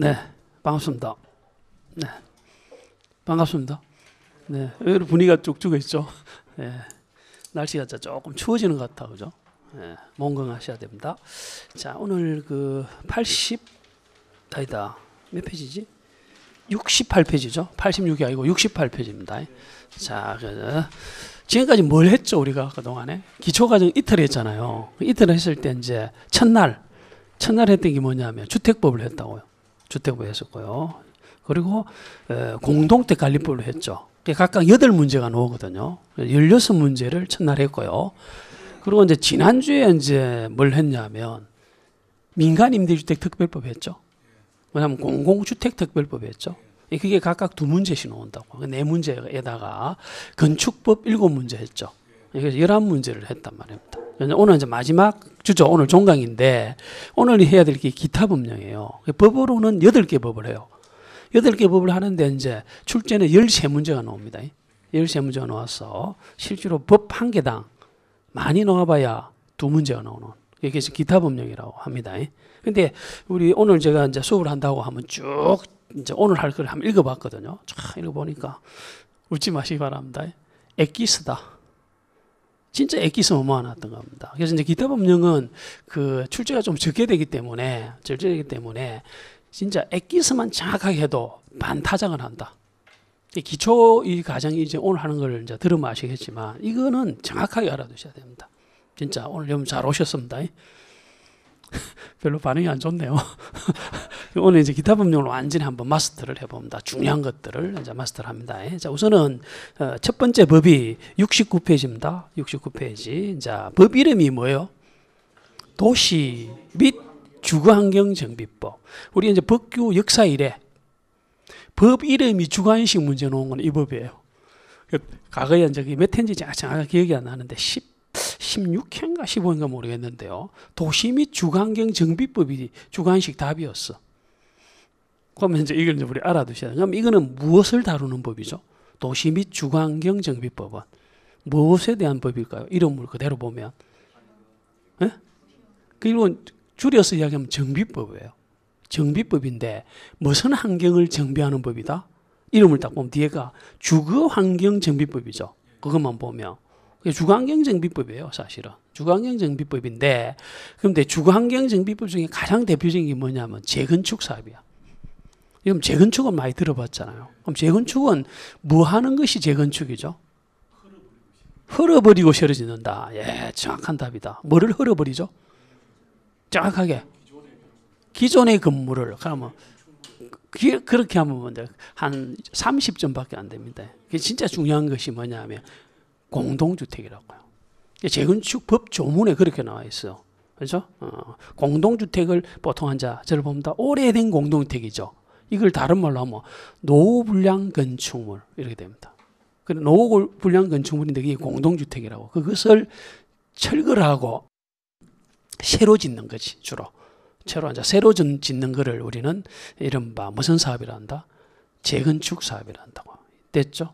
네, 반갑습니다. 네, 반갑습니다. 네, 분위기가 쭉쭉했죠. 네, 예, 날씨가 조금 추워지는 것 같아, 그죠? 네, 예, 건강하셔야 됩니다. 자, 오늘 그 80, 다이다. 몇 페이지지? 68페이지죠. 86이 아니고 68페이지입니다. 자, 그, 지금까지 뭘 했죠, 우리가 그동안에? 기초과정 이틀 했잖아요. 그 이틀 했을 때 이제 첫날, 첫날 했던 게 뭐냐면 주택법을 했다고요. 주택부 했었고요. 그리고 공동택 관리법을 했죠. 각각 여덟 문제가 나오거든요. 열여섯 문제를 첫날 했고요. 그리고 이제 지난주에 이제 뭘 했냐면 민간 임대주택 특별법 했죠. 왜냐하면 공공주택 특별법 했죠. 그게 각각 두 문제씩 나온다고. 그 네 문제에다가 건축법 일곱 문제 했죠. 그래서 열한 문제를 했단 말이에요. 오늘 이제 마지막 주죠. 오늘 종강인데 오늘 해야 될 게 기타 법령이에요. 그 법으로는 8개 법을 해요. 8개 법을 하는데 이제 출제는 13문제가 나옵니다. 13문제가 나와서 실제로 법 한 개당 많이 나와봐야 두 문제가 나오는 이게 기타 법령이라고 합니다. 근데 우리 오늘 제가 이제 수업을 한다고 하면 쭉 이제 오늘 할 걸 한번 읽어봤거든요. 쫙 읽어보니까 웃지 마시기 바랍니다. 액기스다 진짜 액 애끼서 모아놨던 겁니다. 그래서 이제 기타법령은 그 출제가 좀 적게 되기 때문에, 적게 되기 때문에, 진짜 애끼서만 정확하게 해도 반타작을 한다. 기초 이 과정이 이제 오늘 하는 걸 이제 들으면 아시겠지만, 이거는 정확하게 알아두셔야 됩니다. 진짜 오늘 여러분 잘 오셨습니다. 별로 반응이 안 좋네요. 오늘 이제 기타 법령을 완전히 한번 마스터를 해봅니다. 중요한 것들을 이제 마스터를 합니다. 예, 자, 우선은 어, 첫 번째 법이 69페이지입니다. 69페이지. 자, 법 이름이 뭐예요? 도시 및 주거환경정비법. 우리 이제 법규 역사 이래 법 이름이 주관식 문제 놓은 건 이 법이에요. 그 과거에 이제 몇회지 정확하게 아, 기억이 안 나는데 10 16회인가 15회인가 모르겠는데요. 도시 및 주간경 정비법이 주관식 답이었어. 그러면 이제 이걸 이제 우리 알아두셔야 돼요. 그럼 이거는 무엇을 다루는 법이죠? 도시 및 주간경 정비법은 무엇에 대한 법일까요? 이름을 그대로 보면. 예? 그리고 줄여서 이야기하면 정비법이에요. 정비법인데 무슨 환경을 정비하는 법이다? 이름을 딱 보면 뒤에가 주거 환경 정비법이죠. 그것만 보면. 그게 주관경쟁비법이에요, 사실은. 주관경쟁비법인데, 그런데 주관경쟁비법 중에 가장 대표적인 게 뭐냐면 재건축 사업이야. 지금 재건축은 많이 들어봤잖아요. 그럼 재건축은 뭐 하는 것이 재건축이죠? 헐어버리고 쓰러지는다 예, 정확한 답이다. 뭐를 헐어버리죠? 정확하게. 기존의 건물을, 그러면, 그렇게 하면 뭔데? 뭐 한 30점밖에 안 됩니다. 그게 진짜 중요한 것이 뭐냐면, 공동주택이라고요. 재건축법 조문에 그렇게 나와 있어. 그죠? 어, 공동주택을 보통 한 자, 저를 봅니다. 오래된 공동주택이죠. 이걸 다른 말로 하면 노후불량 건축물 이렇게 됩니다. 노후불량 건축물인데 그게 공동주택이라고 그것을 철거 하고 새로 짓는 거지 주로 새로 이제 새로 짓는 거를 우리는 이른바 무슨 사업이라 다 재건축 사업이라 다고 됐죠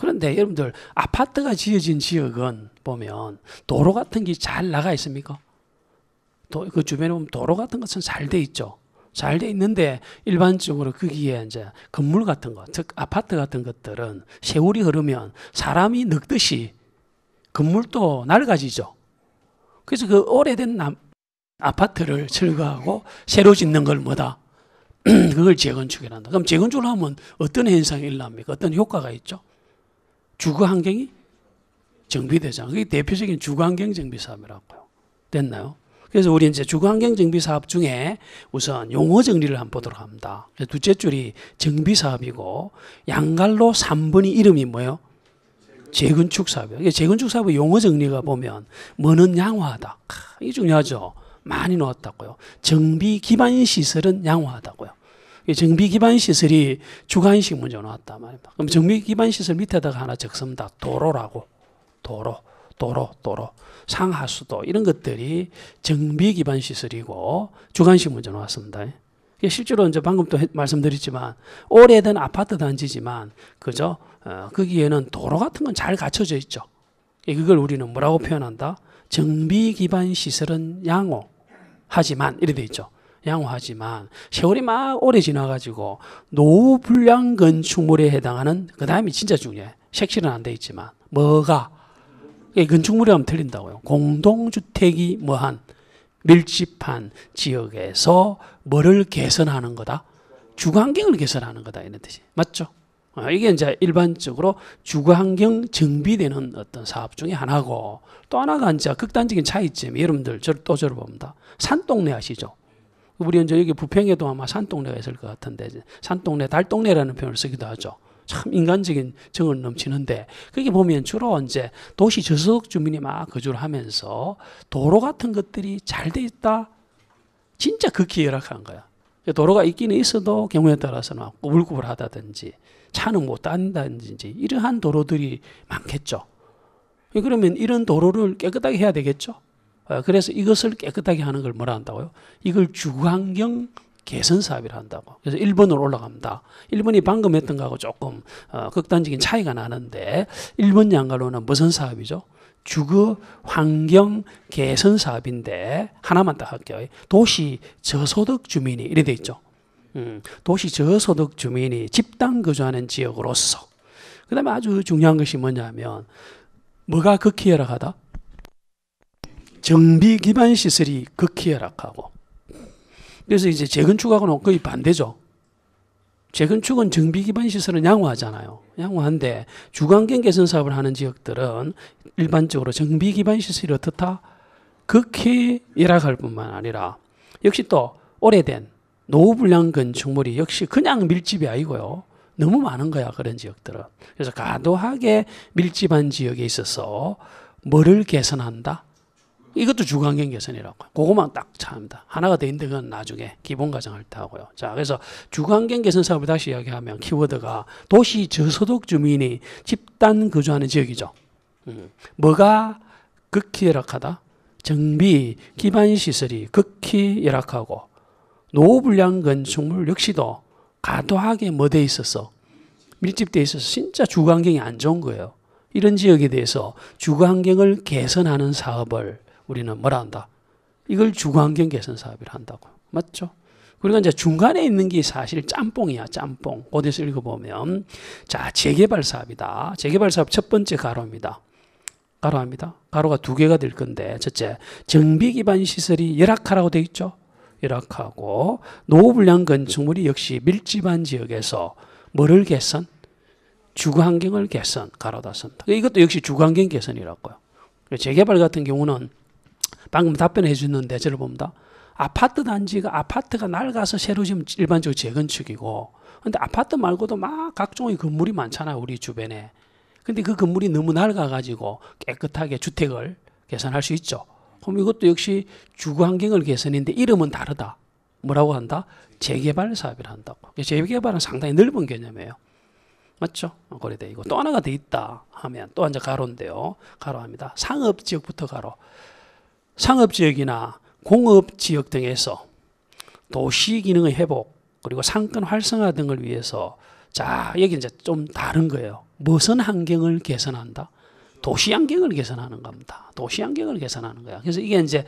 그런데 여러분들 아파트가 지어진 지역은 보면 도로 같은 게 잘 나가 있습니까? 도, 그 주변에 보면 도로 같은 것은 잘 돼 있죠. 잘 돼 있는데 일반적으로 거기에 이제 건물 같은 것, 즉 아파트 같은 것들은 세월이 흐르면 사람이 늙듯이 건물도 낡아지죠. 그래서 그 오래된 남, 아파트를 철거하고 새로 짓는 걸 뭐다? 그걸 재건축이란다. 그럼 재건축을 하면 어떤 현상이 일어납니까? 어떤 효과가 있죠? 주거 환경이 정비되잖 그게 대표적인 주거 환경 정비 사업이라고요. 됐나요? 그래서 우리 이제 주거 환경 정비 사업 중에 우선 용어 정리를 한번 보도록 합니다. 둘째 줄이 정비 사업이고 양갈로 3번이 이름이 뭐예요? 재건축 사업이에요. 재건축 사업의 용어 정리가 보면 뭐는 양호하다. 이게 중요하죠. 많이 넣었다고요. 정비 기반 시설은 양호하다고요. 정비 기반 시설이 주관식 문제 나왔단 말입니다. 그럼 정비 기반 시설 밑에다가 하나 적습니다. 도로라고. 도로, 도로, 도로. 상하수도 이런 것들이 정비 기반 시설이고 주관식 문제 나왔습니다. 실제로 이제 방금 또 말씀드렸지만 오래된 아파트 단지지만 그죠? 어, 거기에는 도로 같은 건 잘 갖춰져 있죠. 예, 그걸 우리는 뭐라고 표현한다? 정비 기반 시설은 양호. 하지만 이래 돼 있죠. 양호하지만 세월이 막 오래 지나가지고 노후불량 건축물에 해당하는 그 다음이 진짜 중요해. 색칠은 안 돼 있지만 뭐가 건축물이 하면 틀린다고요. 공동주택이 뭐한 밀집한 지역에서 뭐를 개선하는 거다? 주거환경을 개선하는 거다 이런 뜻이 맞죠? 어, 이게 이제 일반적으로 주거환경 정비되는 어떤 사업 중에 하나고 또 하나가 이제 극단적인 차이점이 여러분들 저또 를 저를 봅니다. 산동네 아시죠? 우리 현재 여기 부평에도 아마 산동네가 있을 것 같은데 산동네, 달동네라는 표현을 쓰기도 하죠. 참 인간적인 정을 넘치는데 그게 보면 주로 이제 도시 저소득 주민이 막 거주를 하면서 도로 같은 것들이 잘 돼 있다. 진짜 극히 열악한 거야. 도로가 있기는 있어도 경우에 따라서는 꾸불꾸불하다든지 차는 못 다닌다든지 이러한 도로들이 많겠죠. 그러면 이런 도로를 깨끗하게 해야 되겠죠. 어, 그래서 이것을 깨끗하게 하는 걸 뭐라 한다고요? 이걸 주관경 개선 사업이라 한다고. 그래서 1번으로 올라갑니다. 1번이 방금 했던 거하고 조금 어, 극단적인 차이가 나는데 1번 양가로는 무슨 사업이죠? 주거 환경 개선 사업인데 하나만 딱 할게요. 도시 저소득 주민이 이래 돼 있죠. 음, 도시 저소득 주민이 집단 거주하는 지역으로서 그다음에 아주 중요한 것이 뭐냐면 뭐가 극히 열악하다? 정비 기반 시설이 극히 열악하고 그래서 이제 재건축하고는 거의 반대죠. 재건축은 정비 기반 시설은 양호하잖아요. 양호한데 주관경 개선 사업을 하는 지역들은 일반적으로 정비 기반 시설이 어떻다? 극히 열악할 뿐만 아니라 역시 또 오래된 노후불량 건축물이 역시 그냥 밀집이 아니고요. 너무 많은 거야 그런 지역들은. 그래서 과도하게 밀집한 지역에 있어서 뭐를 개선한다? 이것도 주관경 개선이라고. 그것만 딱 참다. 하나가 더 있는데 그건 나중에 기본 과정할 때 하고요. 자, 그래서 주관경 개선 사업을 다시 이야기하면 키워드가 도시 저소득 주민이 집단 거주하는 지역이죠. 음. 뭐가 극히 열악하다? 정비, 기반 시설이 극히 열악하고 노후불량 건축물 역시도 과도하게 뭐돼 있어 밀집돼 있어서 진짜 주거 경이안 좋은 거예요. 이런 지역에 대해서 주거 환경을 개선하는 사업을 우리는 뭐라 한다? 이걸 주거환경 개선 사업이라 한다고. 맞죠? 그리고 그러니까 이제 중간에 있는 게 사실 짬뽕이야, 짬뽕. 어디서 읽어보면. 자, 재개발 사업이다. 재개발 사업 첫 번째 가로입니다. 가로합니다. 가로가 두 개가 될 건데, 첫째, 정비 기반 시설이 열악하라고 되어 있죠? 열악하고, 노후불량 건축물이 역시 밀집한 지역에서 뭐를 개선? 주거 환경을 개선, 가로다 씁니다. 이것도 역시 주거 환경 개선이라고요. 재개발 같은 경우는 방금 답변해 주는데 셨 저를 봅니다. 아파트 단지가 아파트가 낡아서 새로 지금 일반적으로 재건축이고 근데 아파트 말고도 막 각종의 건물이 많잖아요 우리 주변에 근데 그 건물이 너무 낡아가지고 깨끗하게 주택을 개선할 수 있죠 그럼 이것도 역시 주거 환경을 개선인데 이름은 다르다 뭐라고 한다? 재개발 사업이라 한다고 그러니까 재개발은 상당히 넓은 개념이에요 맞죠? 거래돼 있고 또 하나가 돼 있다 하면 또 한자 가로인데요 가로합니다 상업 지역부터 가로 상업지역이나 공업지역 등에서 도시 기능의 회복 그리고 상권 활성화 등을 위해서 자 여기 이제 좀 다른 거예요. 무슨 환경을 개선한다? 도시 환경을 개선하는 겁니다. 도시 환경을 개선하는 거야. 그래서 이게 이제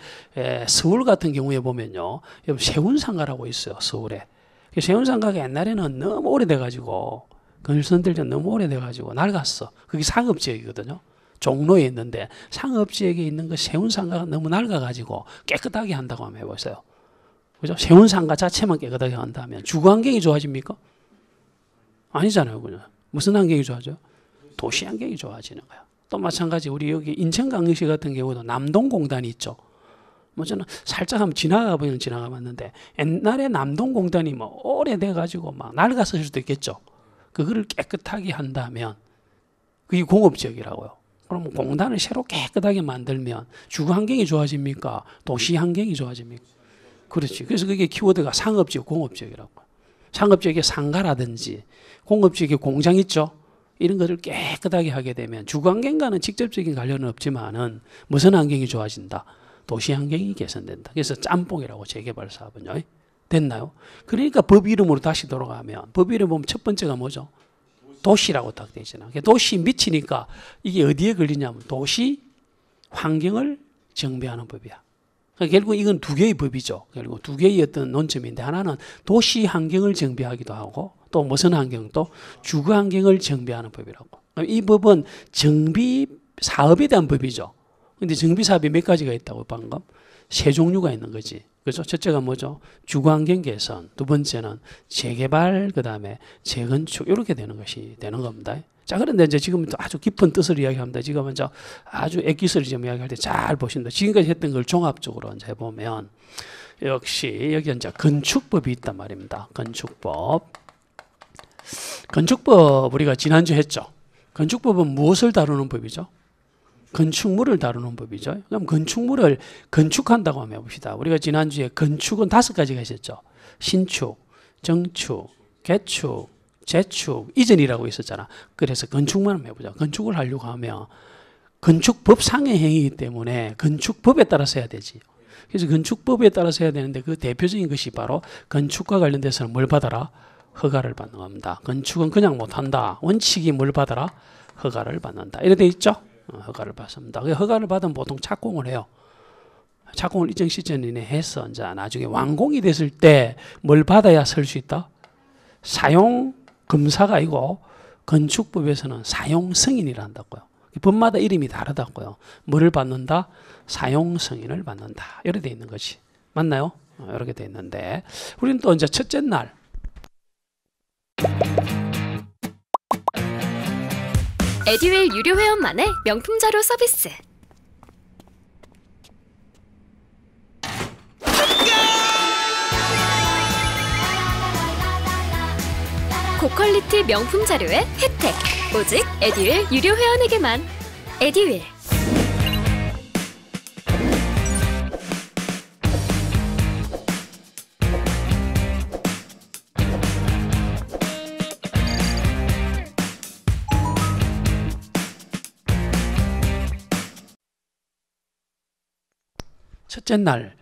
서울 같은 경우에 보면요, 세운상가라고 있어요. 서울에 그 세운상가가 옛날에는 너무 오래돼가지고 건설선들 너무 오래돼가지고 낡았어. 그게 상업지역이거든요. 종로에 있는데 상업지역에 있는 그 세운 상가가 너무 낡아가지고 깨끗하게 한다고 한번 해보세요. 그죠? 세운 상가 자체만 깨끗하게 한다면 주거 환경이 좋아집니까? 아니잖아요, 그죠? 무슨 환경이 좋아져? 도시 환경이 좋아지는 거야. 또 마찬가지 우리 여기 인천광역시 같은 경우도 남동공단이 있죠. 뭐 저는 살짝 한번 지나가 보면 지나가 봤는데 옛날에 남동공단이 뭐 오래돼 가지고 막 낡았을 수도 있겠죠. 그거를 깨끗하게 한다면 그게 공업지역이라고요. 그럼 공단을 새로 깨끗하게 만들면 주거 환경이 좋아집니까? 도시 환경이 좋아집니까? 그렇지. 그래서 그게 키워드가 상업지역, 공업지역이라고. 상업지역에 상가라든지 공업지역에 공장 있죠. 이런 것을 깨끗하게 하게 되면 주거환경과는 직접적인 관련은 없지만은 무슨 환경이 좋아진다. 도시 환경이 개선된다. 그래서 짬뽕이라고 재개발 사업은요. 예? 됐나요? 그러니까 법 이름으로 다시 돌아가면 법 이름 보면 첫 번째가 뭐죠? 도시라고 딱 되어 있잖아요. 도시 미치니까 이게 어디에 걸리냐면 도시 환경을 정비하는 법이야. 그러니까 결국 이건 두 개의 법이죠. 결국 두 개의 어떤 논점인데 하나는 도시 환경을 정비하기도 하고 또 무슨 환경 또 주거 환경을 정비하는 법이라고. 이 법은 정비 사업에 대한 법이죠. 근데 정비 사업이 몇 가지가 있다고 방금 세 종류가 있는 거지. 그죠? 첫째가 뭐죠? 주거환경 개선, 두 번째는 재개발, 그 다음에 재건축 이렇게 되는 것이 되는 겁니다. 자 그런데 이제 지금 아주 깊은 뜻을 이야기합니다. 지금 먼저 아주 액기스를 지 이야기할 때 잘 보신다. 지금까지 했던 걸 종합적으로 이제 보면 역시 여기 이제 건축법이 있단 말입니다. 건축법, 건축법 우리가 지난주 했죠. 건축법은 무엇을 다루는 법이죠? 건축물을 다루는 법이죠. 그럼 건축물을 건축한다고 한번 해봅시다. 우리가 지난주에 건축은 다섯 가지가 있었죠. 신축, 정축, 개축, 재축, 이전이라고 있었잖아. 그래서 건축만 한번 해보자. 건축을 하려고 하면 건축법상의 행위이기 때문에 건축법에 따라서 해야 되지. 그래서 건축법에 따라서 해야 되는데 그 대표적인 것이 바로 건축과 관련돼서는 뭘 받아라? 허가를 받는 겁니다. 건축은 그냥 못한다. 원칙이 뭘 받아라? 허가를 받는다. 이렇게돼 있죠? 어, 허가를 받습니다. 그 허가를 받으면 보통 착공을 해요. 착공을 일정 시점 이내 해서 이제 나중에 완공이 됐을 때 뭘 받아야 설 수 있다? 사용 검사가 이고 건축법에서는 사용 승인이라 한다고요. 법마다 이름이 다르다고요. 뭐를 받는다? 사용 승인을 받는다. 이렇게 돼 있는 거지. 맞나요? 어, 이렇게 돼 있는데 우리는 또 이제 첫째 날 에듀윌 유료 회원만의 명품 자료 서비스. 고퀄리티 명품 자료의 혜택 오직 에듀윌 유료 회원에게만 에듀윌 첫째 날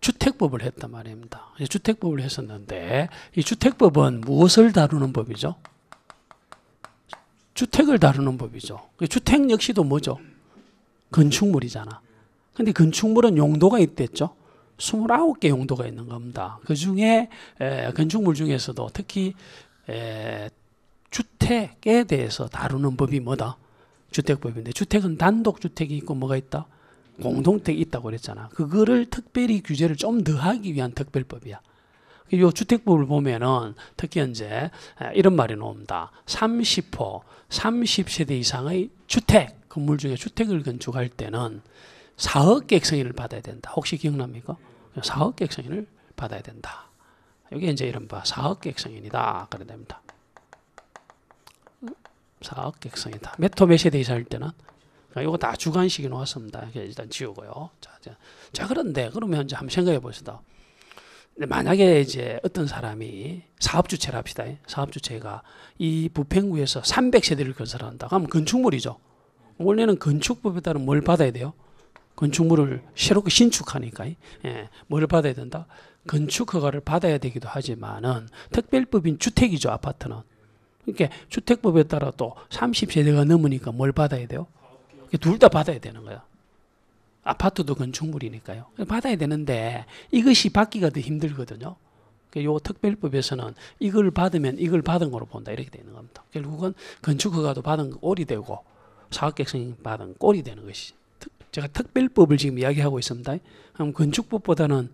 주택법을 했단 말입니다. 주택법을 했었는데 이 주택법은 무엇을 다루는 법이죠? 주택을 다루는 법이죠. 그 주택 역시도 뭐죠? 건축물이잖아. 근데 건축물은 용도가 있댔죠. 29개 용도가 있는 겁니다. 그 중에 건축물 중에서도 특히 에, 주택에 대해서 다루는 법이 뭐다? 주택법인데 주택은 단독 주택이 있고 뭐가 있다? 공동택이 있다고 그랬잖아. 그거를 특별히 규제를 좀 더 하기 위한 특별법이야. 요 주택법을 보면은 특히 현재 이런 말이 나옵니다. 30호, 30세대 이상의 주택, 건물 중에 주택을 건축할 때는 사억객성인을 받아야 된다. 혹시 기억납니까? 사억객성인을 받아야 된다. 이게 이제 이른바 사억객성인이다 그래 됩니다. 사억객성이다몇 호, 몇 세대 이상일 때는 이거 다 주관식이 놓았습니다. 일단 지우고요. 자, 자, 자 그런데 그러면 이제 한번 생각해 보시다. 만약에 이제 어떤 사람이 사업주체를 합시다. 사업주체가 이 부평구에서 300세대를 건설한다. 그러 건축물이죠. 원래는 건축법에 따른 뭘 받아야 돼요? 건축물을 새롭게 신축하니까 예, 뭘 받아야 된다? 건축 허가를 받아야 되기도 하지만은 특별법인 주택이죠 아파트는 그러니까 주택법에 따라 또 30세대가 넘으니까 뭘 받아야 돼요? 둘다 받아야 되는 거예요. 아파트도 건축물이니까요. 받아야 되는데 이것이 받기가 더 힘들거든요. 그러니까 요 특별법에서는 이걸 받으면 이걸 받은 거로 본다 이렇게 되는 겁니다. 결국은 건축허가도 받은 꼴이 되고 사업계획서 받은 꼴이 되는 것이 제가 특별법을 지금 이야기하고 있습니다. 그럼 건축법보다는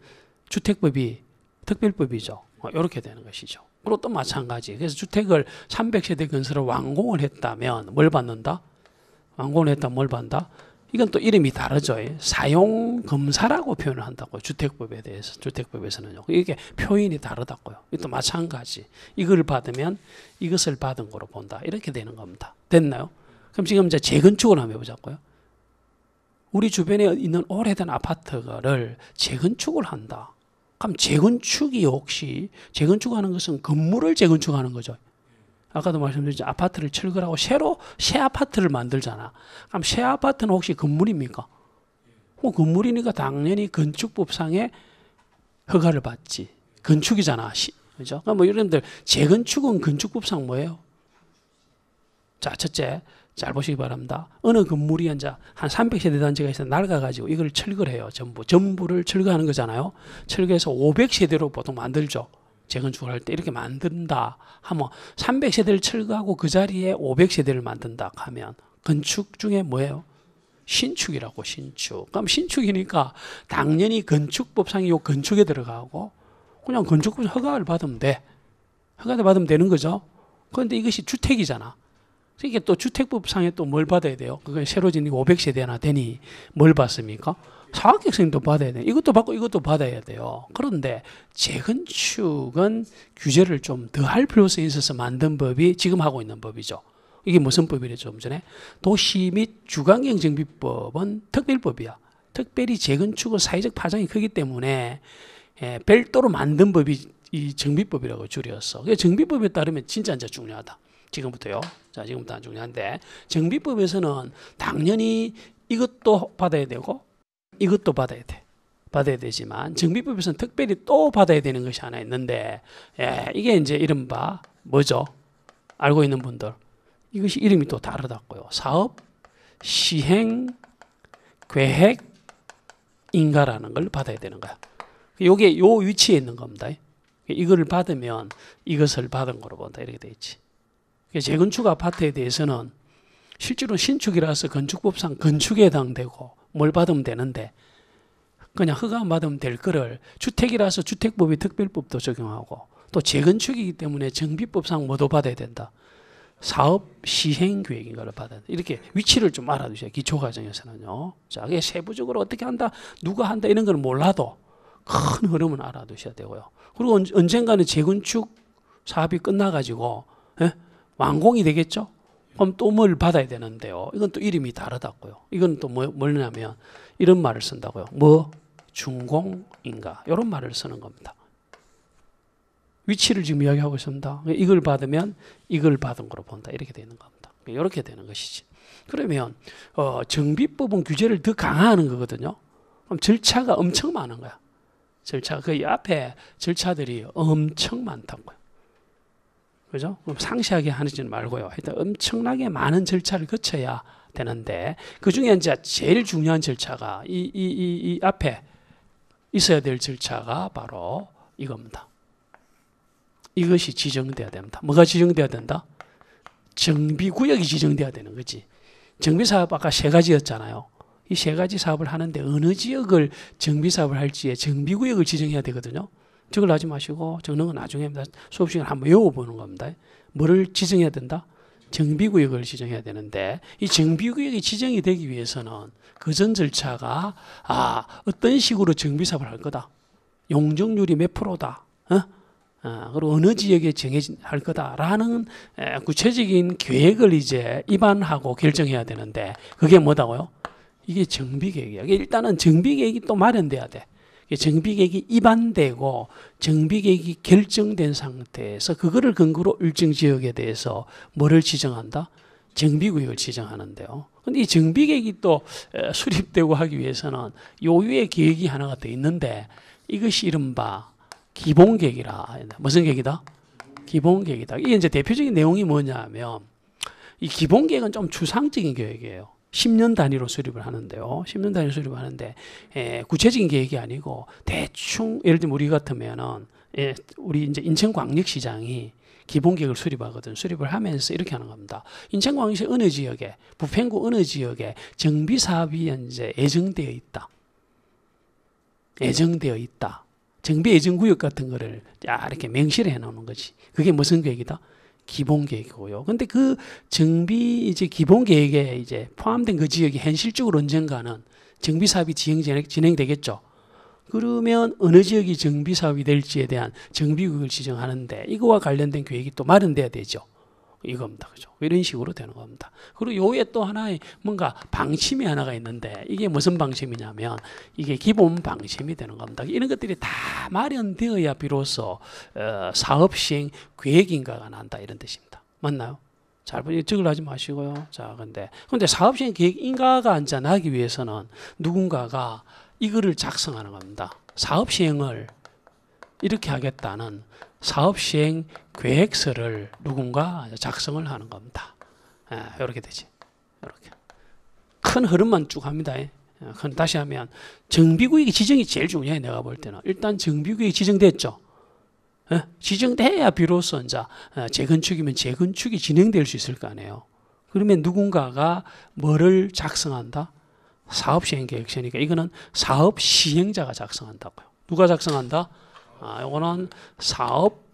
주택법이 특별법이죠. 이렇게 어, 되는 것이죠. 그리고 또 마찬가지. 그래서 주택을 300세대 건설을 완공을 했다면 뭘 받는다? 완공 했다 뭘 반다? 이건 또 이름이 다르죠. 예. 사용검사라고 표현을 한다고 주택법에 대해서, 주택법에서는요. 이게 표현이 다르다고요. 이것도 마찬가지. 이걸 받으면 이것을 받은 거로 본다. 이렇게 되는 겁니다. 됐나요? 그럼 지금 이제 재건축을 한번 해보자고요. 우리 주변에 있는 오래된 아파트를 재건축을 한다. 그럼 재건축이 혹시, 재건축하는 것은 건물을 재건축하는 거죠. 아까도 말씀드렸지 아파트를 철거하고 새로 새 아파트를 만들잖아. 그럼 새 아파트는 혹시 건물입니까? 뭐 건물이니까 당연히 건축법상의 허가를 받지. 건축이잖아. 시, 그죠? 그러뭐 여러분들 재건축은 건축법상 뭐예요? 자, 첫째 잘 보시기 바랍니다. 어느 건물이 이제 한 300세대 단지가 있어 낡아가지고 이걸 철거해요. 를 전부 전부를 철거하는 거잖아요. 철거해서 500세대로 보통 만들죠. 재건축을 할 때 이렇게 만든다 하면 300세대를 철거하고 그 자리에 500세대를 만든다 하면 건축 중에 뭐예요? 신축이라고 신축. 그럼 신축이니까 당연히 건축법상이 요 건축에 들어가고 그냥 건축법 허가를 받으면 돼. 허가를 받으면 되는 거죠. 그런데 이것이 주택이잖아. 그러니까 또 주택법상에 또 뭘 받아야 돼요? 그게 새로 지는 500세대나 되니 뭘 받습니까? 사학격생도 받아야 돼. 이것도 받고 이것도 받아야 돼요. 그런데 재건축은 규제를 좀 더 할 필요성이 있어서 만든 법이 지금 하고 있는 법이죠. 이게 무슨 법이래 좀 전에 도시 및 주간경정비법은 특별법이야. 특별히 재건축은 사회적 파장이 크기 때문에 예, 별도로 만든 법이 이 정비법이라고 줄여서 정비법에 따르면 진짜 진짜 중요하다. 지금부터요. 자, 지금부터 안 중요한데 정비법에서는 당연히 이것도 받아야 되고 이것도 받아야 돼. 받아야 되지만 정비법에서는 특별히 또 받아야 되는 것이 하나 있는데 예, 이게 이제 이른바 뭐죠? 알고 있는 분들 이것이 이름이 또 다르다고요. 사업 시행 계획 인가라는 걸 받아야 되는 거야. 이게요 위치에 있는 겁니다. 이거를 받으면 이것을 받은 거로 본다 이렇게 돼 있지. 그러니까 재건축 아파트에 대해서는 실제로 신축이라서 건축법상 건축에 해당되고 뭘 받으면 되는데 그냥 허가만 받으면 될 거를 주택이라서 주택법이 특별법도 적용하고 또 재건축이기 때문에 정비법상 뭐도 받아야 된다. 사업 시행 계획인 걸 받아야 된다. 이렇게 위치를 좀 알아두세요. 기초 과정에서는요. 자, 그게 세부적으로 어떻게 한다, 누가 한다 이런 걸 몰라도 큰 흐름은 알아두셔야 되고요. 그리고 언젠가는 재건축 사업이 끝나가지고 예? 완공이 되겠죠. 그럼 또 뭘 받아야 되는데요. 이건 또 이름이 다르다고요. 이건 또 뭐, 뭐냐면 이런 말을 쓴다고요. 뭐 중공인가 이런 말을 쓰는 겁니다. 위치를 지금 이야기하고 있습니다. 이걸 받으면 이걸 받은 거로 본다. 이렇게 되는 겁니다. 이렇게 되는 것이지. 그러면 어, 정비법은 규제를 더 강화하는 거거든요. 그럼 절차가 엄청 많은 거야. 절차 거 그 앞에 절차들이 엄청 많다고요. 그죠? 상세하게 하는지 말고요. 하여튼 엄청나게 많은 절차를 거쳐야 되는데 그 중에 이제 제일 중요한 절차가 이이이이 앞에 있어야 될 절차가 바로 이겁니다. 이것이 지정돼야 됩니다. 뭐가 지정돼야 된다? 정비구역이 지정돼야 되는 거지. 정비사업 아까 세 가지였잖아요. 이 세 가지 사업을 하는데 어느 지역을 정비사업을 할지에 정비구역을 지정해야 되거든요. 저걸 하지 마시고 적는 건나중에 수업 시간 한번 외워보는 겁니다. 뭐를 지정해야 된다? 정비구역을 지정해야 되는데 이 정비구역이 지정이 되기 위해서는 그 전 절차가 아 어떤 식으로 정비사업을 할 거다. 용적률이 몇 프로다. 어? 어, 그리고 어느 지역에 정해할 거다라는 에, 구체적인 계획을 이제 입안하고 결정해야 되는데 그게 뭐다고요? 이게 정비계획이야. 일단은 정비계획이 또 마련돼야 돼. 정비계획이 입안되고 정비계획이 결정된 상태에서 그거를 근거로 일정 지역에 대해서 뭐를 지정한다? 정비구역을 지정하는데요. 근데 이 정비계획이 또 수립되고 하기 위해서는 요유의 계획이 하나가 더 있는데 이것이 이른바 기본계획이라 무슨 계획이다? 기본계획이다. 이게 이제 대표적인 내용이 뭐냐면 하이 기본계획은 좀 추상적인 계획이에요. 10년 단위로 수립을 하는데요. 10년 단위로 수립하는데 을 예, 구체적인 계획이 아니고 대충 예를 들면 우리 같으면은 예, 우리 이제 인천 광역시장이 기본 계획을 수립하거든. 수립을 하면서 이렇게 하는 겁니다. 인천 광역시 어느 지역에 부평구 어느 지역에 정비 사업이 현재 예정되어 있다. 예정되어 있다. 정비 예정 구역 같은 거를 야, 이렇게 명시를 해 놓는 거지. 그게 무슨 계획이다? 기본 계획이고요. 근데 그 정비 이제 기본 계획에 이제 포함된 그 지역이 현실적으로 언젠가는 정비 사업이 진행, 진행되겠죠. 그러면 어느 지역이 정비 사업이 될지에 대한 정비구을 지정하는데 이거와 관련된 계획이 또 마련돼야 되죠. 이겁니다. 그죠? 이런 식으로 되는 겁니다. 그리고 요에 또 하나의 뭔가 방침이 하나가 있는데 이게 무슨 방침이냐면 이게 기본 방침이 되는 겁니다. 이런 것들이 다 마련되어야 비로소 어, 사업 시행 계획 인가가 난다 이런 뜻입니다. 맞나요? 잘 보니 적을 하지 마시고요. 자, 근데 근데 사업 시행 계획 인가가 이제 나기 위해서는 누군가가 이거를 작성하는 겁니다. 사업 시행을 이렇게 하겠다는 사업 시행 계획서를 누군가 작성을 하는 겁니다. 이렇게 예, 되지. 이렇게. 큰 흐름만 쭉 합니다. 예. 그럼 다시 하면 정비구역 지정이 제일 중요해 내가 볼 때는 일단 정비구역 지정됐죠. 예, 지정돼야 비로소 이제 어, 재건축이면 재건축이 진행될 수 있을 거 아니에요. 그러면 누군가가 뭐를 작성한다? 사업 시행 계획서니까 이거는 사업 시행자가 작성한다고요. 누가 작성한다? 아, 요거는 사업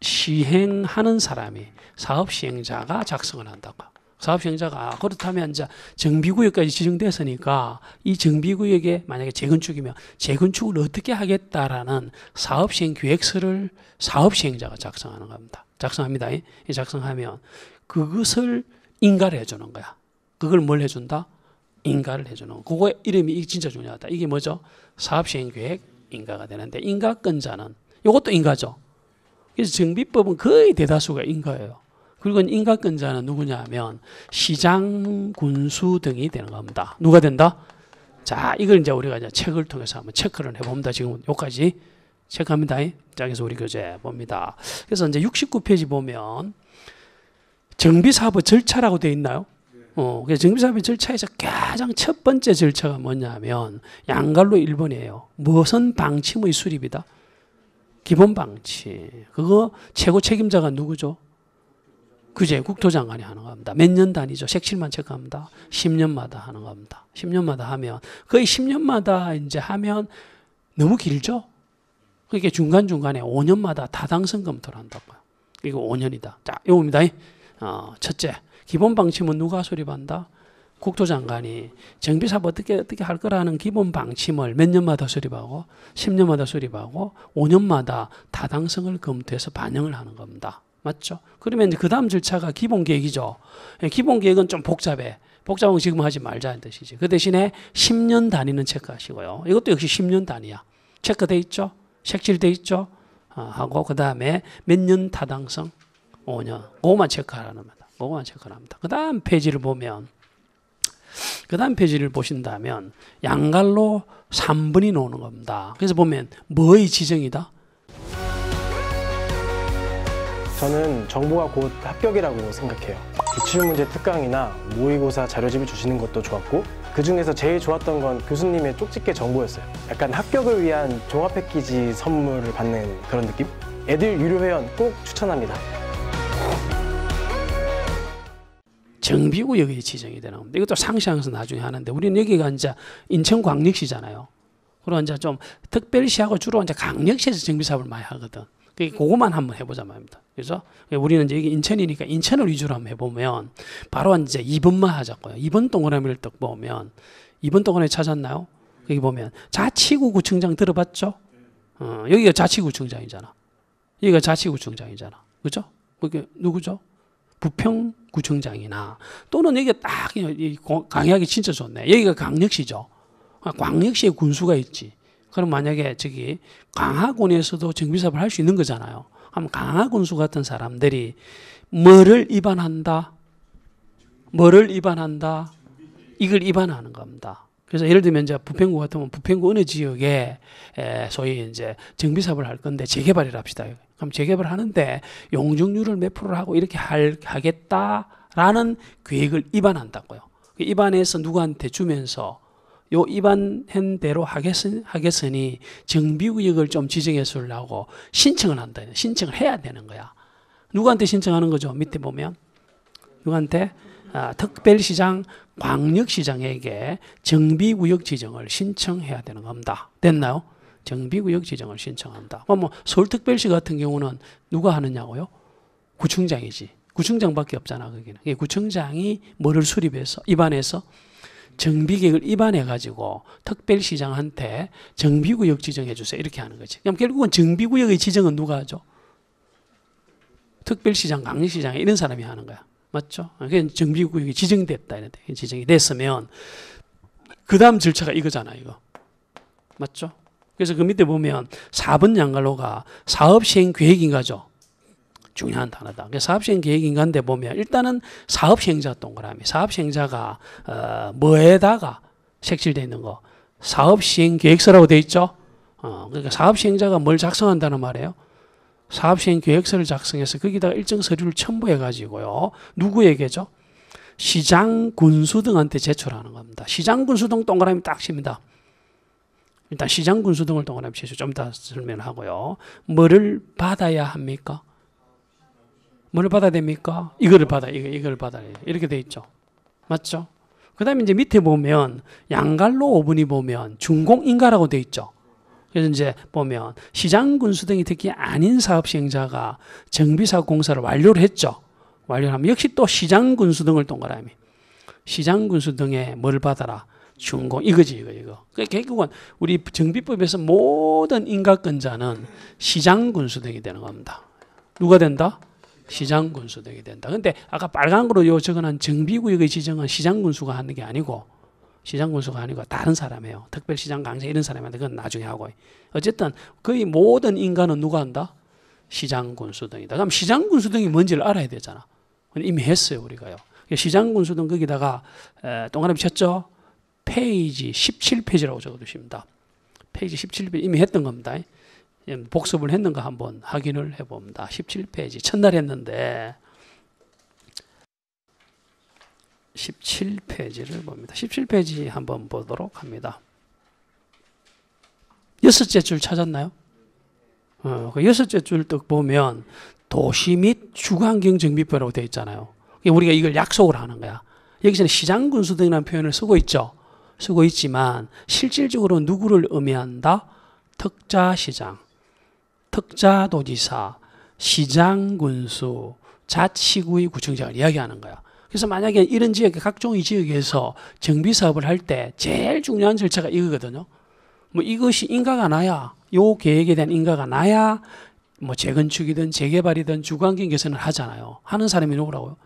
시행하는 사람이 사업 시행자가 작성을 한다고. 사업 시행자가 아, 그렇다면 이제 정비구역까지 지정됐으니까 이 정비구역에 만약에 재건축이면 재건축을 어떻게 하겠다라는 사업 시행 계획서를 사업 시행자가 작성하는 겁니다. 작성합니다. 이 작성하면 그것을 인가를 해주는 거야. 그걸 뭘 해준다? 인가를 해주는 거. 그거 이름이 진짜 중요하다. 이게 뭐죠? 사업 시행 계획 인가가 되는데 인가권자는 이것도 인가죠. 그래서 정비법은 거의 대다수가 인가예요. 그리고 인가권자는 누구냐면 시장, 군수 등이 되는 겁니다. 누가 된다? 자, 이걸 이제 우리가 이제 책을 통해서 한번 체크를 해봅니다. 지금 여기까지 체크합니다. 자, 그래서 우리 교재 봅니다. 그래서 이제 69페이지 보면 정비사업의 절차라고 되어 있나요? 어, 그래서 정비사업의 절차에서 가장 첫 번째 절차가 뭐냐면 양갈로 1번이에요. 무슨 방침의 수립이다? 기본 방침. 그거 최고 책임자가 누구죠? 그제 국토장관이 하는 겁니다. 몇 년 단위죠? 색칠만 체크합니다. 10년마다 하는 겁니다. 10년마다 하면 거의 10년마다 이제 하면 너무 길죠? 그러 그러니까 중간중간에 5년마다 다당성 검토를 한다고요. 이거 5년이다. 자, 요겁니다. 어, 첫째, 기본 방침은 누가 수립한다? 국토장관이 정비사업 어떻게 어떻게 할 거라는 기본 방침을 몇 년마다 수립하고 10년마다 수립하고 5년마다 타당성을 검토해서 반영을 하는 겁니다. 맞죠? 그러면 그 다음 절차가 기본 계획이죠. 예, 기본 계획은 좀 복잡해. 복잡한 지금 하지 말자는 뜻이지. 그 대신에 10년 단위는 체크하시고요. 이것도 역시 10년 단위야. 체크돼 있죠? 색칠돼 있죠? 아, 하고 그 다음에 몇 년 타당성? 5년. 그것만 체크하라는 말. 그것만 체크를 합니다. 그 다음 페이지를 보면 그 다음 페이지를 보신다면 양갈로 3분이 나오는 겁니다. 그래서 보면 뭐의 지정이다? 저는 정부가 곧 합격이라고 생각해요. 기출문제 특강이나 모의고사 자료집을 주시는 것도 좋았고 그 중에서 제일 좋았던 건 교수님의 쪽집게 정보였어요. 약간 합격을 위한 종합 패키지 선물을 받는 그런 느낌? 애들 유료 회원 꼭 추천합니다. 정비구역이 지정이 되는 겁니다. 이것도 상시항에서 나중에 하는데 우리는 여기가 이제 인천광역시잖아요. 그리고 이제 좀 특별시하고 주로 이제 강력시에서 정비사업을 많이 하거든. 그거만 한번 해보자 말입니다. 그래서 우리는 이제 여기 인천이니까 인천을 위주로 한번 해보면 바로 이제 2번만 하자고요. 2번 동그라미를 떡 보면 2번 동그라미 찾았나요? 여기 보면 자치구구청장 들어봤죠? 어, 여기가 자치구청장이잖아. 여기가 자치구청장이잖아. 그죠? 그게 누구죠? 부평 구청장이나 또는 여기가 딱 강약이 진짜 좋네. 여기가 강력시죠. 아, 광역시에 군수가 있지. 그럼 만약에 저기 강화군에서도 정비사업을 할 수 있는 거잖아요. 그럼 강화군수 같은 사람들이 뭐를 위반한다? 뭐를 위반한다? 이걸 위반하는 겁니다. 그래서 예를 들면 이제 부평구 같으면 부평구 어느 지역에 소위 이제 정비사업을 할 건데 재개발이라 합시다. 그럼 재개발 하는데 용적률을 몇 프로 하고 이렇게 할, 하겠다라는 계획을 입안한다고요. 그 입안해서 누구한테 주면서 요 입안한 대로 하겠으니, 하겠으니 정비구역을 좀 지정해 주려고 신청을 한다. 신청을 해야 되는 거야. 누구한테 신청하는 거죠? 밑에 보면 누구한테 아, 특별시장, 광역시장에게 정비구역 지정을 신청해야 되는 겁니다. 됐나요? 정비구역 지정을 신청한다. 그 서울특별시 뭐 같은 경우는 누가 하느냐고요? 구청장이지. 구청장밖에 없잖아 거기는. 예, 구청장이 뭐를 수립해서 입안해서 정비계획을 입안해가지고 특별시장한테 정비구역 지정해 주세요. 이렇게 하는 거지. 그럼 결국은 정비구역의 지정은 누가 하죠? 특별시장, 강시장 이런 사람이 하는 거야. 맞죠? 정비구역이 지정됐다. 이런데 지정이 됐으면 그 다음 절차가 이거잖아 이거. 맞죠? 그래서 그 밑에 보면 4번 양갈로가 사업시행 계획인가죠. 중요한 단어다. 그러니까 사업시행 계획인가인데 보면 일단은 사업시행자 동그라미. 사업시행자가 어, 뭐에다가 색칠되어 있는 거. 사업시행 계획서라고 되어 있죠. 어, 그러니까 사업시행자가 뭘 작성한다는 말이에요. 사업시행 계획서를 작성해서 거기다가 일정 서류를 첨부해가지고요. 누구에게죠? 시장 군수 등한테 제출하는 겁니다. 시장 군수 등 동그라미 딱 칩니다. 일단 시장 군수 등을 동원한 시수 좀더 설명하고요. 뭐를 받아야 합니까? 뭐를 받아야 됩니까? 이거를 받아, 이거, 이걸 받아 이렇게 돼 있죠. 맞죠? 그 다음에 이제 밑에 보면 양갈로 오분이 보면 중공인가라고 돼 있죠. 그래서 이제 보면 시장 군수 등이 특히 아닌 사업 시행자가 정비사업 공사를 완료를 했죠. 완료하면 역시 또 시장 군수 등을 동그라미. 시장 군수 등에 뭘 받아라? 준공 이거지 이거 이거. 그러니까 결국은 우리 정비법에서 모든 인가권자는 시장 군수등이 되는 겁니다. 누가 된다? 시장 군수등이 된다. 근데 아까 빨간 거로 요 적어놓은 정비구역의 지정은 시장 군수가 하는 게 아니고 시장 군수가 아니고 다른 사람이에요. 특별시장 강세 이런 사람한테 그건 나중에 하고. 어쨌든 거의 모든 인간은 누가 한다? 시장 군수등이다. 그럼 시장 군수등이 뭔지를 알아야 되잖아. 이미 했어요 우리가요. 시장 군수등 거기다가 동그라미 쳤죠. 페이지 17페이지라고 적어두십니다 페이지 17페이지 이미 했던 겁니다. 예, 복습을 했는가 한번 확인을 해봅니다. 17페이지 첫날 했는데 17페이지를 봅니다. 17페이지 한번 보도록 합니다. 여섯째 줄 찾았나요? 어, 그 여섯째 줄떡 보면 도시 및 주거환경 정비표라고 되어 있잖아요. 우리가 이걸 약속을 하는 거야. 여기서는 시장군수등이라는 표현을 쓰고 있죠. 쓰고 있지만 실질적으로 누구를 의미한다? 특자 시장, 특자 도지사, 시장 군수, 자치구의 구청장을 이야기하는 거야. 그래서 만약에 이런 지역, 각종 이 지역에서 정비 사업을 할 때 제일 중요한 절차가 이거거든요. 뭐 이것이 인가가 나야, 요 계획에 대한 인가가 나야, 뭐 재건축이든 재개발이든 주관경 개선을 하잖아요. 하는 사람이 누구라고요?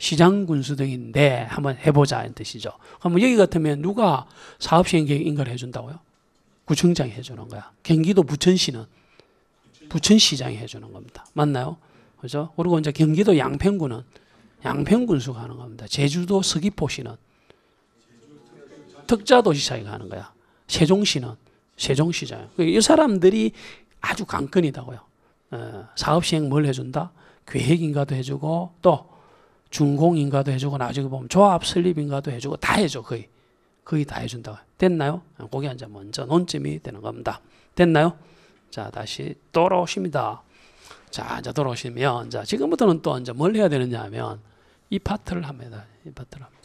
시장 군수 등인데 한번 해보자 는 뜻이죠. 그러면 여기 같으면 누가 사업시행계획 인가를 해준다고요? 구청장이 해주는 거야. 경기도 부천시는 부천시장이 해주는 겁니다. 맞나요? 그죠? 그리고 이제 경기도 양평구는 양평군수가 하는 겁니다. 제주도 서귀포시는 특자도시장이 하는 거야. 세종시는 세종시장. 그러니까 이 사람들이 아주 강건이다고요. 어, 사업 시행 뭘 해준다? 계획인가도 해주고 또 중공인가도 해주고 나중에 보면 조합 설립인가도 해주고 다 해줘 거의 거의 다 해준다 됐나요? 고기 앉아 먼저 논점이 되는 겁니다 됐나요? 자 다시 돌아오십니다 자 이제 돌아오시면 자 지금부터는 또 이제 뭘 해야 되느냐 하면 이 파트를 합니다 이 파트를 합니다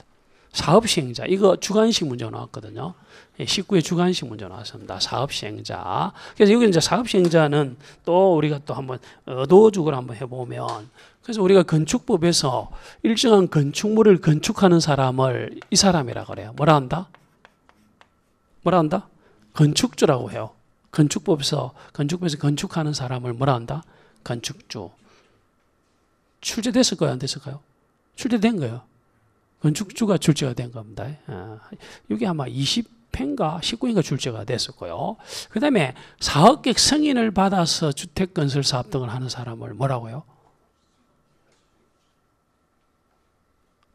사업 시행자 이거 주관식 문제 나왔거든요. 19회 예, 주관식 문제 나왔습니다. 사업 시행자. 그래서 여기 이제 사업 시행자는 또 우리가 또 한번 어도죽을 한번 해보면 그래서 우리가 건축법에서 일정한 건축물을 건축하는 사람을 이 사람이라 고 그래요. 뭐라 한다? 뭐라 한다? 건축주라고 해요. 건축법에서 건축법에서 건축하는 사람을 뭐라 한다? 건축주. 출제됐을 거예요, 안 됐을까요? 출제된 거예요. 건축주가 출제가 된 겁니다. 아, 여 아마 2 0회가1 9회가 출제가 됐었고요. 그 다음에 사업객 승인을 받아서 주택건설 사업 등을 하는 사람을 뭐라고요?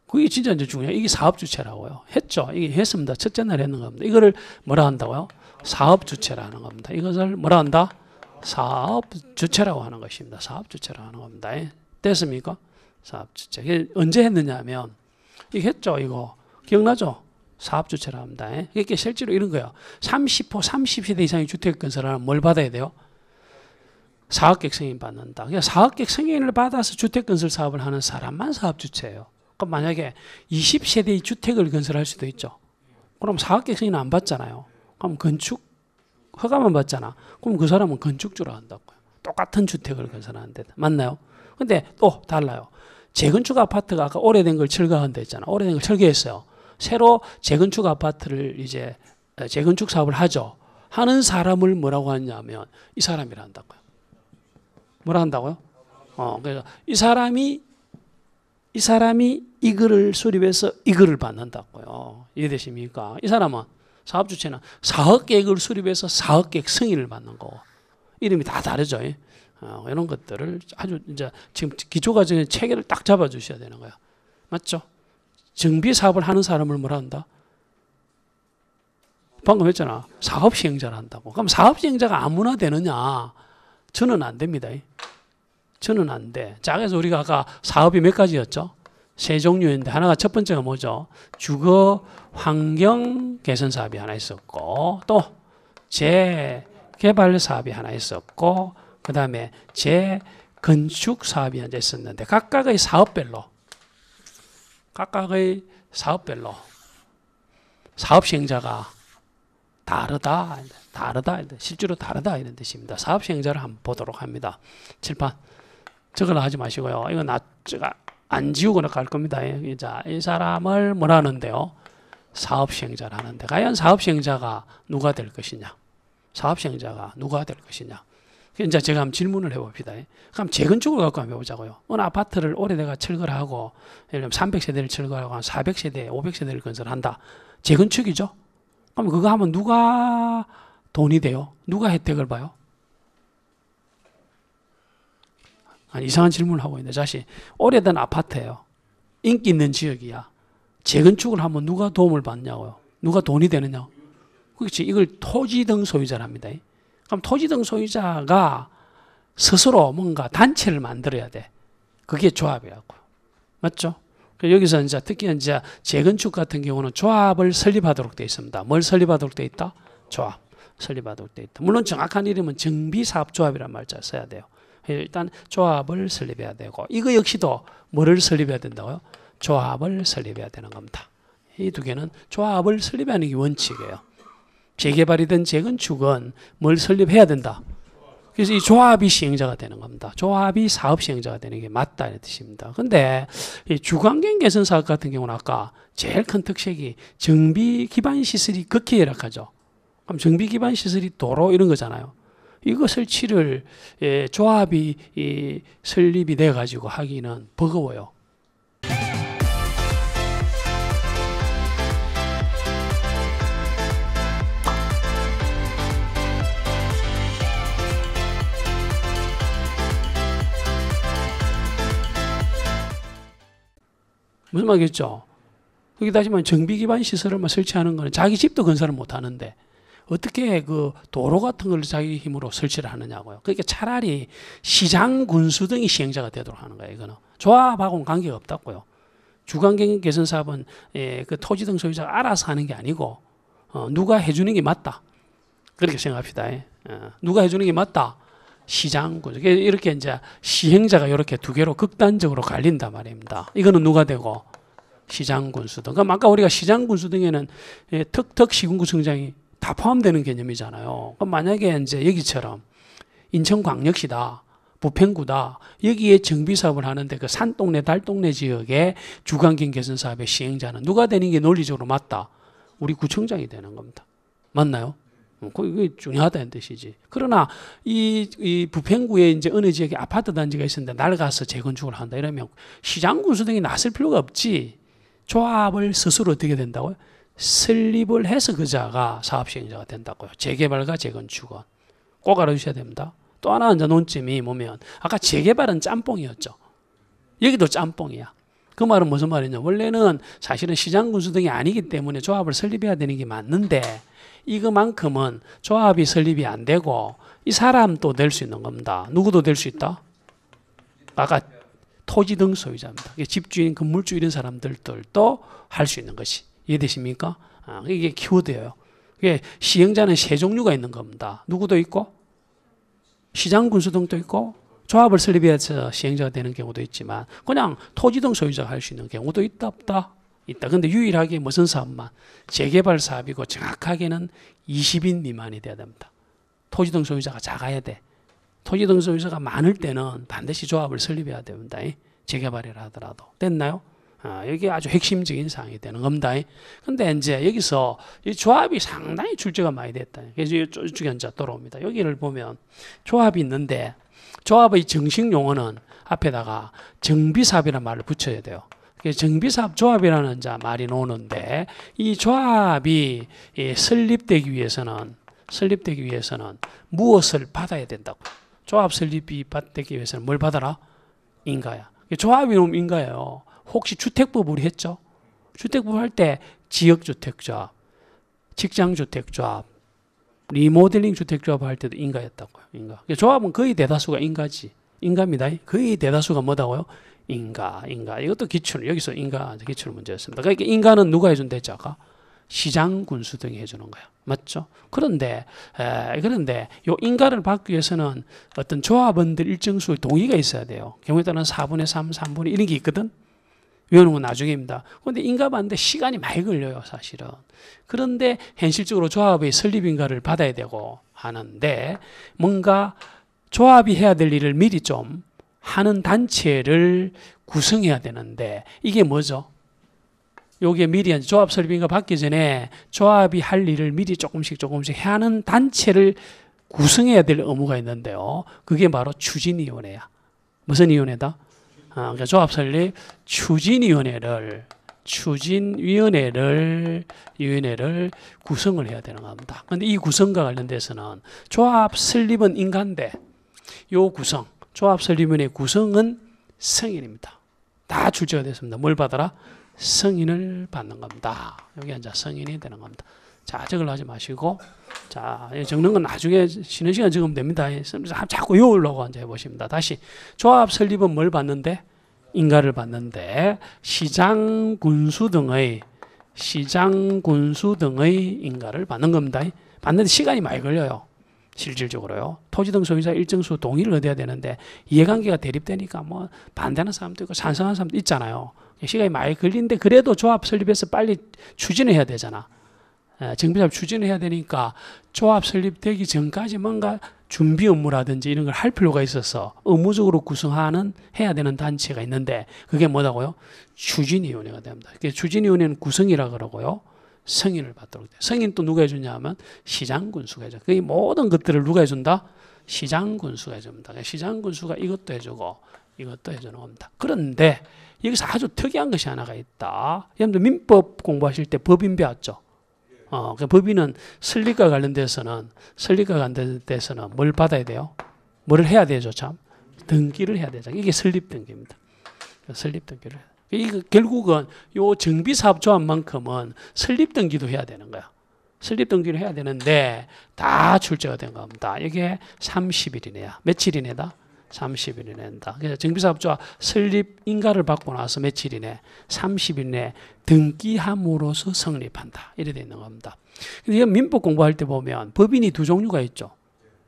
그게 진짜 이제 중요해요. 이게 사업 주체라고요. 했죠. 이게 했습니다. 첫째 날 했는 겁니다. 이거를 뭐라 한다고요? 사업 주체라는 겁니다. 이것을 뭐라 한다? 사업 주체라고 하는 것입니다. 사업 주체라고 하는 겁니다. 예. 됐습니까? 사업 주체. 언제 했느냐 하면 이거 했죠 이거 기억나죠? 사업주체라 합니다. 예? 이게 실제로 이런 거예요. 30호 30세대 이상의 주택건설하면 뭘 받아야 돼요? 사업객 승인 받는다. 그러니까 사업객 승인을 받아서 주택건설 사업을 하는 사람만 사업주체예요. 그럼 만약에 20세대의 주택을 건설할 수도 있죠. 그럼 사업객 승인 안 받잖아요. 그럼 건축 허가만 받잖아. 그럼 그 사람은 건축주라 한다고요. 똑같은 주택을 건설하는데 맞나요? 근데 또 달라요. 재건축 아파트가 아까 오래된 걸 철거한다 했잖아. 오래된 걸 철거했어요. 새로 재건축 아파트를 이제 어, 재건축 사업을 하죠. 하는 사람을 뭐라고 하냐면 이 사람이라 한다고요. 뭐라 한다고요? 어, 그래서 이 사람이 이 사람이 이 글을 수립해서 이거를 받는다고요. 이해되십니까? 이 사람은 사업 주체는 사업 계획을 수립해서 사업 계획 승인을 받는 거. 이름이 다 다르죠. 예? 어, 이런 것들을 아주 이제 지금 기초 과정의 체계를 딱 잡아 주셔야 되는 거야. 맞죠? 정비 사업을 하는 사람을 뭐라 한다? 방금 했잖아. 사업 시행자를 한다고. 그럼 사업 시행자가 아무나 되느냐? 저는 안 됩니다. 저는 안 돼. 자, 그래서 우리가 아까 사업이 몇 가지였죠? 세 종류인데 하나가 첫 번째가 뭐죠? 주거 환경 개선 사업이 하나 있었고 또 재개발 사업이 하나 있었고 그 다음에 재건축 사업이 앉아 있었는데 각각의 사업별로 각각의 사업별로 사업 시행자가 다르다 다르다 실제로 다르다 이런 뜻입니다. 사업 시행자를 한번 보도록 합니다. 칠판 저거나 하지 마시고요. 이거 나 제가 안 지우거나 갈 겁니다. 자, 이 사람을 뭐라는데요? 사업 시행자를 하는데 과연 사업 시행자가 누가 될 것이냐? 사업 시행자가 누가 될 것이냐? 이제 제가 한번 질문을 해봅니다. 그럼 재건축을 갖고 한번 해보자고요. 어느 아파트를 오래돼가 철거를 하고, 예를 들면 300세대를 철거하고 한 400세대, 500세대를 건설한다. 재건축이죠? 그럼 그거 하면 누가 돈이 돼요? 누가 혜택을 봐요? 아니, 이상한 질문을 하고 있는데, 다시. 오래된 아파트예요. 인기 있는 지역이야. 재건축을 하면 누가 도움을 받냐고요? 누가 돈이 되느냐? 그렇지. 이걸 토지등 소유자랍니다. 그럼 토지등 소유자가 스스로 뭔가 단체를 만들어야 돼. 그게 조합이라고. 맞죠? 여기서 이제 특히 이제 재건축 같은 경우는 조합을 설립하도록 되어 있습니다. 뭘 설립하도록 되어 있다? 조합. 설립하도록 되어 있다. 물론 정확한 이름은 정비사업조합이란 말자 써야 돼요. 일단 조합을 설립해야 되고 이거 역시도 뭐를 설립해야 된다고요? 조합을 설립해야 되는 겁니다. 이 두 개는 조합을 설립하는 게 원칙이에요. 재개발이든 재건축은 뭘 설립해야 된다. 그래서 이 조합이 시행자가 되는 겁니다. 조합이 사업 시행자가 되는 게 맞다 이 뜻입니다. 근데 이 주관경 개선 사업 같은 경우는 아까 제일 큰 특색이 정비 기반 시설이 극히 열악하죠. 그럼 정비 기반 시설이 도로 이런 거잖아요. 이거설 치를 예, 조합이 이 설립이 돼 가지고 하기는 버거워요. 무슨 말이겠죠? 그게 다시 말하면 정비기반 시설을 설치하는 거는 자기 집도 건설을 못 하는데 어떻게 그 도로 같은 걸 자기 힘으로 설치를 하느냐고요. 그러니까 차라리 시장 군수 등이 시행자가 되도록 하는 거예요. 이거는 조합하고는 관계가 없다고요. 주관경 개선 사업은 예, 그 토지 등 소유자가 알아서 하는 게 아니고 어, 누가 해주는 게 맞다. 그렇게 생각합시다. 예. 어, 누가 해주는 게 맞다. 시장 군조 이렇게 이제 시행자가 이렇게 두 개로 극단적으로 갈린다 말입니다. 이거는 누가 되고? 시장 군수등. 그럼 그러니까 아까 우리가 시장 군수등에는 예, 턱턱 시군구 청장이다 포함되는 개념이잖아요. 그럼 만약에 이제 여기처럼 인천광역시다. 부평구다. 여기에 정비사업을 하는데 그 산동네, 달동네 지역의 주간경 개선 사업의 시행자는 누가 되는 게 논리적으로 맞다? 우리 구청장이 되는 겁니다. 맞나요? 뭐 그게 중요하다는 뜻이지. 그러나 이, 이 부평구에 이제 어느 지역에 아파트 단지가 있었는데 낡아서 재건축을 한다 이러면 시장 군수등이 났을 필요가 없지. 조합을 스스로 어떻게 된다고요? 설립을 해서 그자가 사업 시행자가 된다고요. 재개발과 재건축은 꼭 알아주셔야 됩니다. 또 하나 이제 논점이 뭐면 아까 재개발은 짬뽕이었죠. 여기도 짬뽕이야. 그 말은 무슨 말이냐? 원래는 사실은 시장 군수 등이 아니기 때문에 조합을 설립해야 되는 게 맞는데 이거만큼은 조합이 설립이 안 되고 이 사람도 될 수 있는 겁니다. 누구도 될 수 있다? 아까 토지 등 소유자입니다. 집주인, 건물주 이런 사람들도 할 수 있는 것이 이해되십니까? 아, 이게 키워드예요. 이게 시행자는 세 종류가 있는 겁니다. 누구도 있고 시장 군수 등도 있고 조합을 설립해서 시행자가 되는 경우도 있지만 그냥 토지 등 소유자가 할 수 있는 경우도 있다 없다. 있다. 근데 유일하게 무슨 사업만? 재개발 사업이고 정확하게는 20인 미만이 돼야 됩니다. 토지등 소유자가 작아야 돼. 토지등 소유자가 많을 때는 반드시 조합을 설립해야 됩니다. 재개발이라 하더라도. 됐나요? 아, 여기 아주 핵심적인 사항이 되는 겁니다. 근데 이제 여기서 이 조합이 상당히 출제가 많이 됐다. 그래서 이쪽에 이제 돌아옵니다. 여기를 보면 조합이 있는데 조합의 정식 용어는 앞에다가 정비사업이라는 말을 붙여야 돼요. 정비사업 조합이라는 자 말이 나오는데 이 조합이 설립되기 위해서는 설립되기 위해서는 무엇을 받아야 된다고? 조합 설립이 받기 위해서는 뭘 받아라? 인가야. 조합이 놈인가요 혹시 주택법 우리 했죠? 주택법 할 때 지역주택조합, 직장주택조합, 리모델링 주택조합 할 때도 인가였다고요. 인가. 조합은 거의 대다수가 인가지. 인가입니다. 거의 대다수가 뭐다고요? 인가, 인가. 이것도 기출, 여기서 인가, 기출 문제였습니다. 그러니까 인가는 누가 해준 대자가? 시장 군수 등이 해주는 거야. 맞죠? 그런데, 에, 그런데 요 인가를 받기 위해서는 어떤 조합원들 일정 수의 동의가 있어야 돼요. 경우에 따른 4분의 3, 3분의 이런 게 있거든? 외우는 건 나중입니다. 그런데 인가 받는데 시간이 많이 걸려요, 사실은. 그런데 현실적으로 조합의 설립 인가를 받아야 되고 하는데 뭔가 조합이 해야 될 일을 미리 좀 하는 단체를 구성해야 되는데 이게 뭐죠? 요게 미리 조합 설비가 받기 전에 조합이 할 일을 미리 조금씩 조금씩 해 하는 단체를 구성해야 될 의무가 있는데요. 그게 바로 추진위원회야. 무슨 위원회다? 아, 그러니까 조합 설립 추진위원회를 추진위원회를 위원회를 구성을 해야 되는 겁니다. 근데 이 구성과 관련돼서는 조합 설립은 인간데 요 구성 조합설리문의 구성은 성인입니다. 다 출제가 됐습니다. 뭘 받아라? 성인을 받는 겁니다. 여기 앉아 성인이 되는 겁니다. 자, 적을 하지 마시고, 자, 적는 건 나중에 쉬는 시간 적으면 됩니다. 자꾸 요울라고 앉아 해보십니다. 다시. 조합 설립은 뭘 받는데? 인가를 받는데, 시장 군수 등의, 시장 군수 등의 인가를 받는 겁니다. 받는데 시간이 많이 걸려요. 실질적으로요. 토지 등 소유자 일정수 동의를 얻어야 되는데 이해관계가 대립되니까 뭐 반대하는 사람도 있고 찬성하는 사람도 있잖아요. 시간이 많이 걸리는데 그래도 조합 설립해서 빨리 추진해야 되잖아. 예, 정비사업 추진해야 되니까 조합 설립되기 전까지 뭔가 준비 업무라든지 이런 걸 할 필요가 있어서 의무적으로 구성하는 해야 되는 단체가 있는데 그게 뭐라고요? 추진위원회가 됩니다. 추진위원회는 구성이라 그러고요. 승인을 받도록 돼. 승인 또 누가 해주냐 하면 시장 군수가 해줘. 그 모든 것들을 누가 해준다? 시장 군수가 해줍니다. 시장 군수가 이것도 해주고 이것도 해주는 겁니다. 그런데 여기서 아주 특이한 것이 하나가 있다. 여러분들 민법 공부하실 때 법인 배웠죠? 어, 그 법인은 설립과 관련돼서는 설립과 관련돼서는 뭘 받아야 돼요? 뭘 해야 되죠, 참? 등기를 해야 되죠. 이게 설립 등기입니다. 설립 등기를 결국은 요 정비사업조합만큼은 설립등기도 해야 되는 거야. 설립등기를 해야 되는데 다 출제가 된 겁니다. 이게 30일 이내야. 며칠 이내다? 30일 이내다. 정비사업조합 설립 인가를 받고 나서 며칠 이내, 30일 내 등기함으로써 성립한다. 이래 돼 있는 겁니다. 근데 민법 공부할 때 보면 법인이 두 종류가 있죠.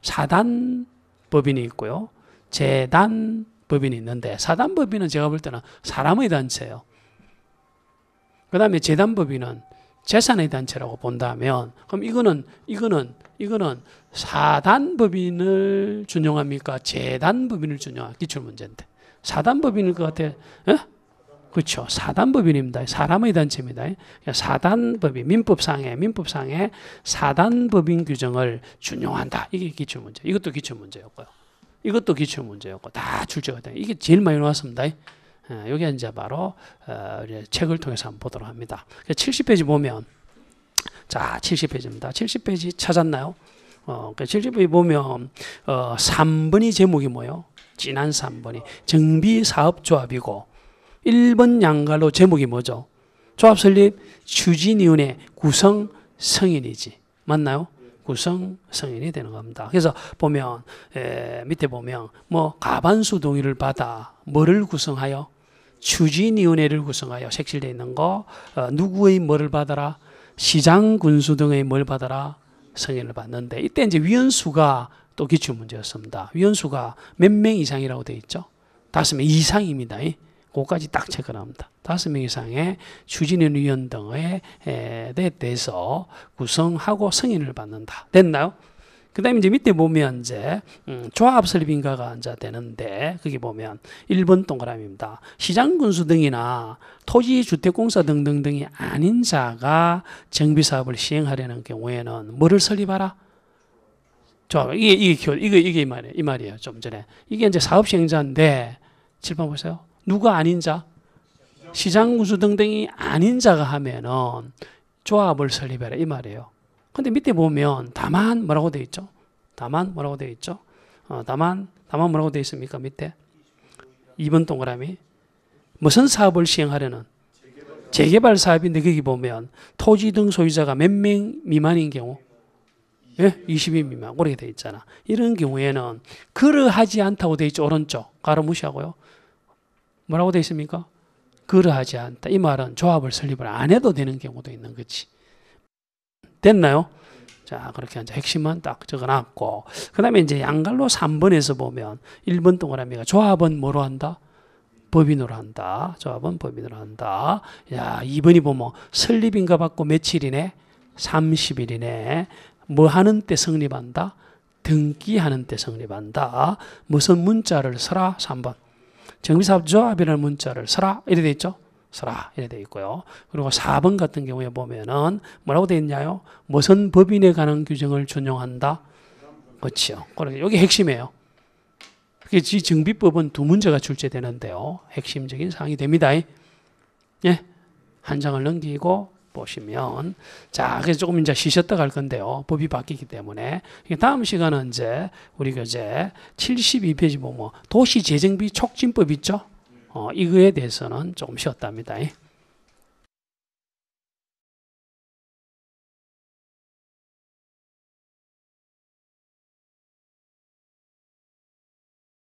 사단 법인이 있고요. 재단 법인이 있는데 사단법인은 제가 볼 때는 사람의 단체예요. 그 다음에 재단법인은 재산의 단체라고 본다면 그럼 이거는 이거는 이거는 사단법인을 준용합니까? 재단법인을 준용합 기출문제인데 사단법인일 것 같아. 에? 예? 그렇죠. 사단법인입니다. 사람의 단체입니다. 그러니까 사단법인, 민법상에, 민법상에 사단법인 규정을 준용한다. 이게 기출문제. 이것도 기출문제였고요. 이것도 기출 문제였고 다 출제가 돼. 이게 제일 많이 나왔습니다. 예, 여기 이제 바로 어, 책을 통해서 한번 보도록 합니다. 70페이지 그러니까 보면 자 70페이지입니다. 70페이지 찾았나요? 어, 70페이지 그러니까 보면 어, 3번이 제목이 뭐요? 지난 3번이 정비사업조합이고 1번 양갈로 제목이 뭐죠? 조합설립 추진위원회 구성 성인이지 맞나요? 구성 성인이 되는 겁니다. 그래서 보면 에, 밑에 보면 뭐 가반수 동의를 받아 뭐를 구성하여 추진위원회를 구성하여 색실되어 있는 거 어, 누구의 뭐를 받아라 시장 군수 등의 뭘 받아라 성인을 받는데 이때 이제 위원수가 또 기출 문제였습니다. 위원수가 몇 명 이상이라고 되어 있죠? 다섯 명 이상입니다. 그것까지 딱 체크합니다. 다섯 명 이상의 추진위원 등에 대해서 구성하고 승인을 받는다. 됐나요? 그 다음에 이제 밑에 보면 이제 음, 조합 설립가가 이제 되는데 거기 보면 1번 동그라미입니다. 시장군수 등이나 토지주택공사 등등등이 아닌 자가 정비사업을 시행하려는 경우에는 뭐를 설립하라? 조합 이게 이게 이게 이게 이 말이에요. 이 말이에요. 좀 전에 이게 이제 사업 시행자인데 칠판 보세요. 누가 아닌 자? 시장 군수 등등이 아닌 자가 하면은 조합을 설립해라 이 말이에요. 근데 밑에 보면 다만 뭐라고 돼 있죠? 다만 뭐라고 돼 있죠? 어, 다만 다만 뭐라고 돼 있습니까? 밑에 2번 동그라미 무슨 사업을 시행하려는 재개발 사업인데 거기 보면 토지 등 소유자가 몇 명 미만인 경우 예? 20인 미만 그렇게 돼 있잖아. 이런 경우에는 그러하지 않다고 돼 있죠. 오른쪽 가로 무시하고요. 뭐라고 되어 있습니까? 그러하지 않다. 이 말은 조합을 설립을 안 해도 되는 경우도 있는 거지. 됐나요? 자, 그렇게 이제 핵심만 딱 적어놨고, 그 다음에 이제 양갈로 3번에서 보면 1번 동그라미가 조합은 뭐로 한다? 법인으로 한다. 조합은 법인으로 한다. 야, 2번이 보면 설립인가 받고 며칠이네? 30일이네. 뭐 하는 때 성립한다? 등기하는 때 성립한다. 무슨 문자를 써라? 3번. 정비사업조합이라는 문자를 서라 이래 돼 있죠. 서라 이래 돼 있고요. 그리고 4번 같은 경우에 보면은 뭐라고 돼 있냐요? 무슨 법인에 관한 규정을 준용한다. 그렇죠. 그러니 여기 핵심이에요. 그게 지 정비법은 두 문제가 출제되는데요. 핵심적인 사항이 됩니다. 예. 한 장을 넘기고 보시면 자 그래서 조금 이제 쉬셨다 갈 건데요 법이 바뀌기 때문에 다음 시간은 이제 우리 교재 72페이지 보면 도시재정비 촉진법 있죠 어, 이거에 대해서는 조금 쉬었답니다 예.